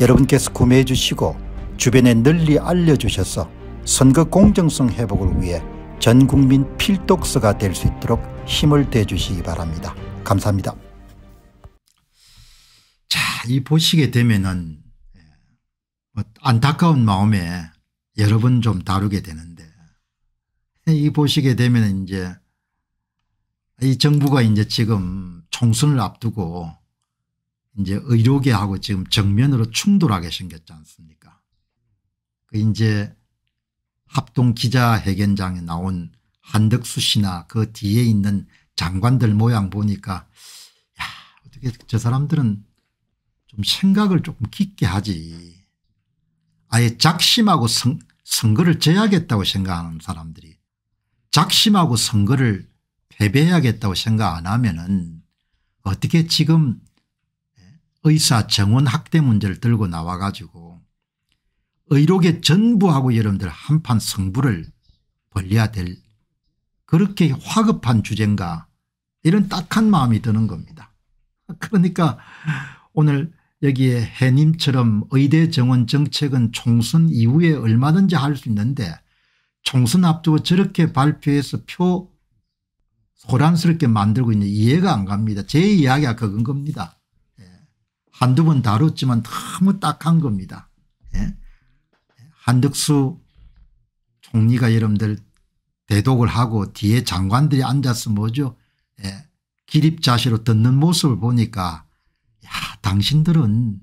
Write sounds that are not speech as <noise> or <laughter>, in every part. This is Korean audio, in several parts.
여러분께서 구매해 주시고 주변에 널리 알려주셔서 선거 공정성 회복을 위해 전국민 필독서가 될 수 있도록 힘을 대주시기 바랍니다. 감사합니다. 자, 이 보시게 되면은 뭐 안타까운 마음에 여러 번좀 다루게 되는데 이 보시게 되면 이제 이 정부가 이제 지금 총선을 앞두고 이제 의료계하고 지금 정면으로 충돌하게 생겼지 않습니까? 그 이제 합동 기자회견장에 나온 한덕수 씨나 그 뒤에 있는 장관들 모양 보니까 야 어떻게 저 사람들은 좀 생각을 조금 깊게 하지 아예 작심하고 선, 선거를 져야겠다고 생각하는 사람들이 작심하고 선거를 패배해야겠다고 생각 안 하면은 어떻게 지금 의사 정원 확대 문제를 들고 나와 가지고 의료계 전부하고 여러분들 한판 승부를 벌려야 될 그렇게 화급한 주제인가 이런 딱한 마음이 드는 겁니다. <laughs> 그러니까 오늘 여기에 해님처럼 의대 정원 정책은 총선 이후에 얼마든지 할 수 있는데 총선 앞두고 저렇게 발표해서 표 소란스럽게 만들고 있는 이해가 안 갑니다. 제 이야기가 그건 겁니다. 한두 번 다뤘지만 너무 딱한 겁니다. 예? 한덕수 총리가 여러분들 대독을 하고 뒤에 장관들이 앉아서 뭐죠 예. 기립자시로 듣는 모습을 보니까 야 당신들은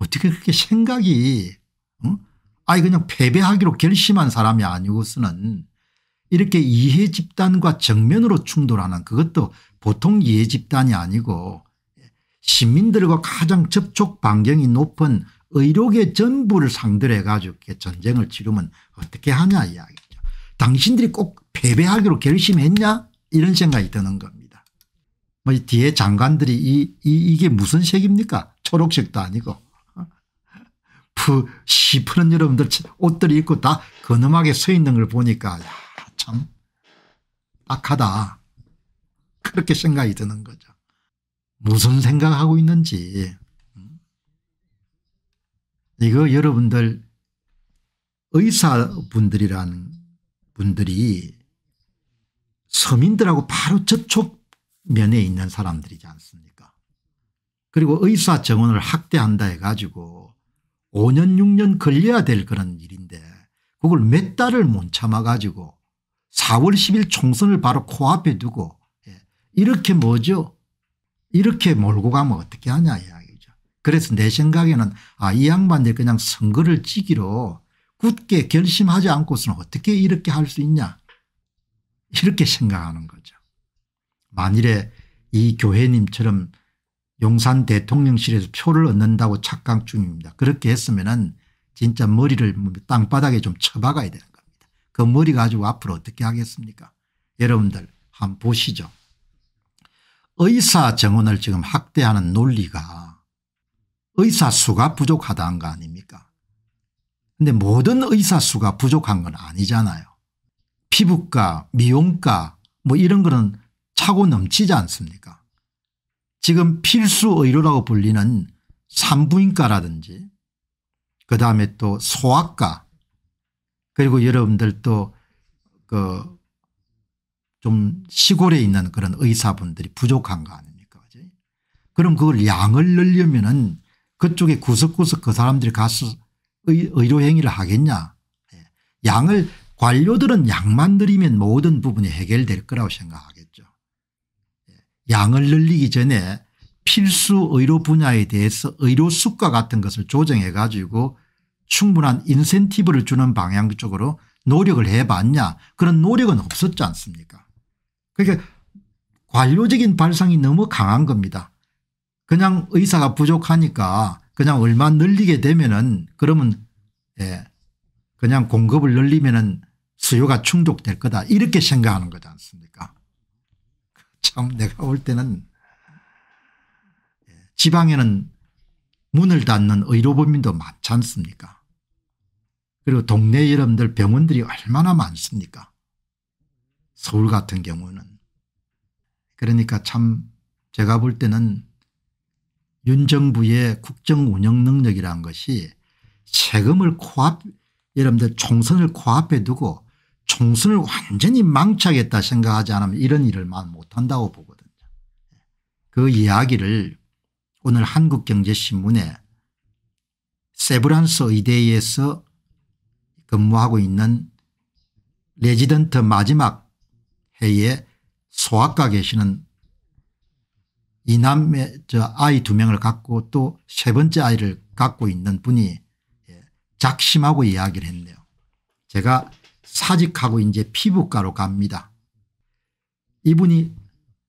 어떻게 그렇게 생각이 응? 아니 그냥 패배하기로 결심한 사람이 아니고서는 이렇게 이해 집단과 정면으로 충돌하는 그것도 보통 이해 집단이 아니고 시민들과 가장 접촉 반경이 높은 의료계 전부를 상대로 해가지고 전쟁을 치르면 어떻게 하냐 이야기죠. 당신들이 꼭 패배하기로 결심했냐 이런 생각이 드는 겁니다. 뭐 뒤에 장관들이 이, 이, 게 무슨 색입니까 초록색도 아니고 <laughs> 푸, 시푸른 여러분들 옷들 입고 다 거늠하게 서 있는 걸 보니까 야, 참 악하다 그렇게 생각이 드는 거죠. 무슨 생각하고 있는지 이거 여러분들 의사분들이라는 분들이 서민들하고 바로 접촉면에 있는 사람들이지 않습니까 그리고 의사 정원을 확대한다 해가지고 5년 6년 걸려야 될 그런 일인데 그걸 몇 달을 못 참아가지고 4월 10일 총선을 바로 코앞에 두고 예, 이렇게 뭐죠 이렇게 몰고 가면 어떻게 하냐 이야기죠. 그래서 내 생각에는 아, 이 양반들 그냥 선거를 지기로 굳게 결심하지 않고서는 어떻게 이렇게 할 수 있냐 이렇게 생각하는 거죠. 만일에 이 교회님처럼 용산 대통령실에서 표를 얻는다고 착각 중입니다. 그렇게 했으면은 진짜 머리를 땅바닥에 좀 쳐박아야 되는 겁니다. 그 머리 가지고 앞으로 어떻게 하겠습니까 여러분들 한번 보시죠. 의사 정원을 지금 확대하는 논리가 의사 수가 부족하다는 거 아닙니까 근데 모든 의사 수가 부족한 건 아니잖아요. 피부과 미용과 뭐 이런 거는 차고 넘치지 않습니까 지금 필수 의료라고 불리는 산부인과라든지 그다음에 또 소아과 그리고 여러분들 또그 좀 시골에 있는 그런 의사분들이 부족한 거 아닙니까 그지? 그럼 그걸 양을 늘려면 은 그쪽에 구석구석 그 사람들이 가서 의, 료 행위를 하겠냐 예. 양을 관료들은 양만 늘리면 모든 부분이 해결될 거라고 생각하겠죠. 예. 양을 늘리기 전에 필수 의료 분야에 대해서 의료 수가 같은 것을 조정해 가지고 충분한 인센티브를 주는 방향 쪽으로 노력을 해봤냐 그런 노력은 없었지 않습니까 그러니까 관료적인 발상이 너무 강한 겁니다. 그냥 의사가 부족하니까 그냥 얼마 늘리게 되면은 그러면 예 그냥 공급을 늘리면은 수요가 충족될 거다 이렇게 생각하는 거지 않습니까 참 내가 올 때는 예, 지방에는 문을 닫는 의료법인도 많지 않습니까 그리고 동네 여러분들 병원들이 얼마나 많습니까 서울 같은 경우는. 그러니까 참 제가 볼 때는 윤정부의 국정 운영 능력이라는 것이 세금을 코앞 여러분들 총선을 코앞에 두고 총선을 완전히 망치겠다 생각하지 않으면 이런 일을 못한다고 보거든요. 그 이야기를 오늘 한국경제신문에 세브란스 의대에서 근무하고 있는 레지던트 마지막 회의에 소아과 계시는 이남의 저 아이 두 명을 갖고 또 세 번째 아이를 갖고 있는 분이 예, 작심하고 이야기를 했네요. 제가 사직하고 이제 피부과로 갑니다. 이분이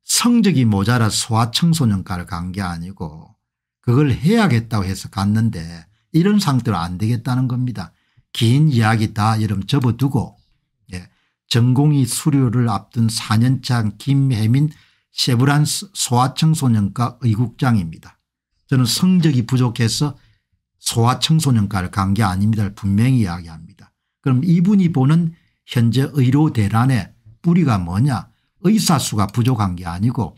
성적이 모자라 소아청소년과를 간 게 아니고 그걸 해야겠다고 해서 갔는데 이런 상태로 안 되겠다는 겁니다. 긴 이야기 다 여러분 접어두고 전공의 수료를 앞둔 4년차 김혜민 세브란스 소아청소년과 의국장입니다. 저는 성적이 부족해서 소아청소년과를 간 게 아닙니다. 분명히 이야기합니다. 그럼 이분이 보는 현재 의료 대란의 뿌리가 뭐냐 의사수가 부족한 게 아니고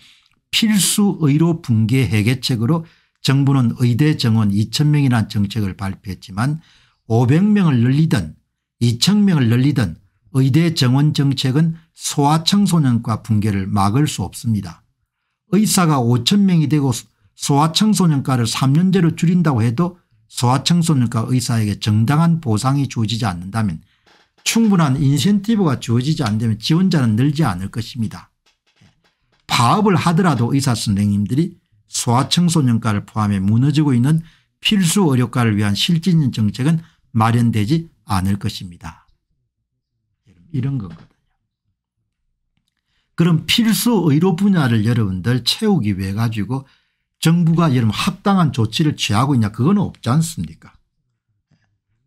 필수 의료 붕괴 해결책으로 정부는 의대 정원 2천명이라는 정책을 발표했지만 500명을 늘리든 2천명을 늘리든 의대 정원 정책은 소아청소년과 붕괴를 막을 수 없습니다. 의사가 5천 명이 되고 소아청소년과를 3년제로 줄인다고 해도 소아청소년과 의사에게 정당한 보상이 주어지지 않는다면 충분한 인센티브가 주어지지 않다면 지원자는 늘지 않을 것입니다. 파업을 하더라도 의사 선생님들이 소아청소년과를 포함해 무너지고 있는 필수 의료과를 위한 실질적인 정책은 마련되지 않을 것입니다. 이런 거거든요. 그럼 필수 의료 분야를 여러분들 채우기 위해 가지고 정부가 여러분 합당한 조치를 취하고 있냐 그건 없지 않습니까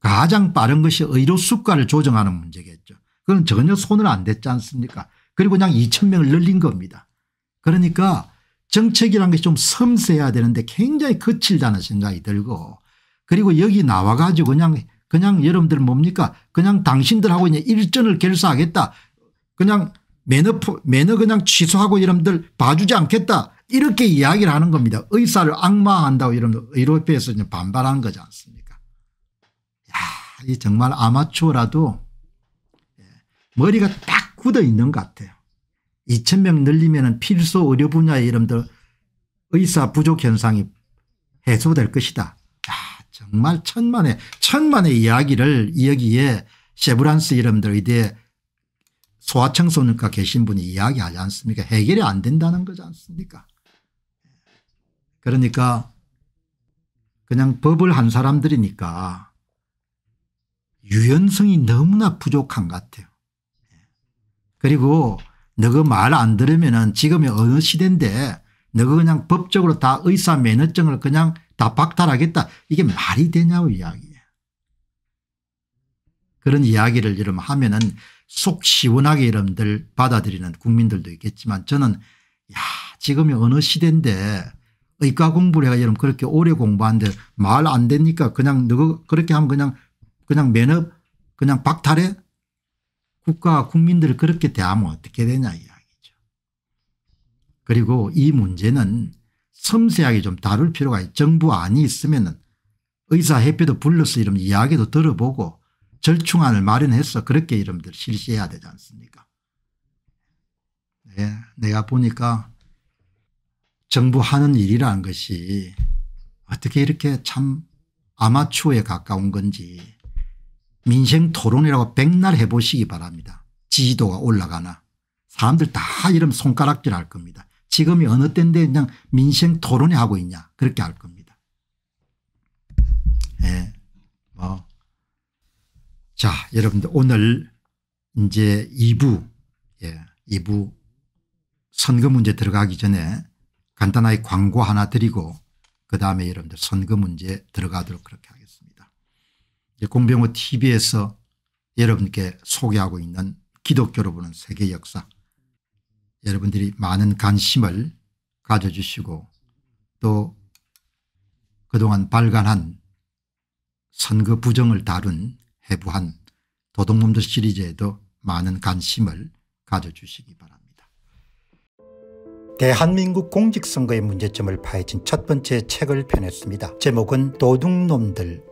가장 빠른 것이 의료 수가를 조정하는 문제겠죠. 그건 전혀 손을 안 댔지 않습니까 그리고 그냥 2천 명을 늘린 겁니다. 그러니까 정책이라는 것이 좀 섬세해야 되는데 굉장히 거칠다는 생각이 들고 그리고 여기 나와 가지고 그냥 그냥 여러분들 뭡니까 그냥 당신들하고 이제 일전을 결사하겠다 그냥 매너 매너 그냥 취소하고 여러분들 봐주지 않겠다 이렇게 이야기를 하는 겁니다. 의사를 악마한다고 이러면 의료협회에서 반발한 거지 않습니까 야, 이 정말 아마추어라도 예, 머리가 딱 굳어 있는 것 같아요. 2,000명 늘리면 필수 의료 분야의 이름들 의사 부족 현상이 해소될 것이다. 정말 천만의 천만의 이야기를 여기에 세브란스 이름들 의대에 소아청소년과 계신 분이 이야기하지 않습니까 해결이 안 된다는 거지 않습니까 그러니까 그냥 법을 한 사람들이니까 유연성이 너무나 부족한 것 같아요. 그리고 너가 말 안 들으면 은 지금의 어느 시대인데 너가 그냥 법적으로 다 의사 면허증을 그냥 다 박탈하겠다. 이게 말이 되냐고 이야기예 그런 이야기를 이러 하면은 속 시원하게 여러분들 받아들이는 국민들도 있겠지만 저는 야 지금이 어느 시대인데 의과 공부를 해가 여러분 그렇게 오래 공부하는데 말안 됩니까 그냥 너가 그렇게 하면 그냥 그냥 면업 그냥 박탈해 국가 국민들을 그렇게 대하면 어떻게 되냐 이야기죠. 그리고 이 문제는 섬세하게 좀 다룰 필요가 있 정부안이 있으면 의사 해표도 불러서 이런 이야기도 들어보고 절충안을 마련해서 그렇게 이름들 실시해야 되지 않습니까 네, 내가 보니까 정부 하는 일이라는 것이 어떻게 이렇게 참 아마추어에 가까운 건지 민생 토론이라고 백날 해보시기 바랍니다. 지지도가 올라가나 사람들 다 이름 손가락질 할 겁니다. 지금이 어느 때인데 그냥 민생 토론이 하고 있냐 그렇게 할 겁니다. 예. 네. 뭐. 자, 여러분들 오늘 이제 2부 예, 2부 선거 문제 들어가기 전에 간단하게 광고 하나 드리고 그다음에 여러분들 선거 문제 들어가도록 그렇게 하겠습니다. 공병호 tv에서 여러분께 소개하고 있는 기독교로 보는 세계 역사 여러분들이 많은 관심을 가져주시고 또 그동안 발간한 선거 부정을 다룬 해부한 도둑놈들 시리즈에도 많은 관심을 가져주시기 바랍니다. 대한민국 공직선거의 문제점을 파헤친 첫 번째 책을 펴냈습니다. 제목은 도둑놈들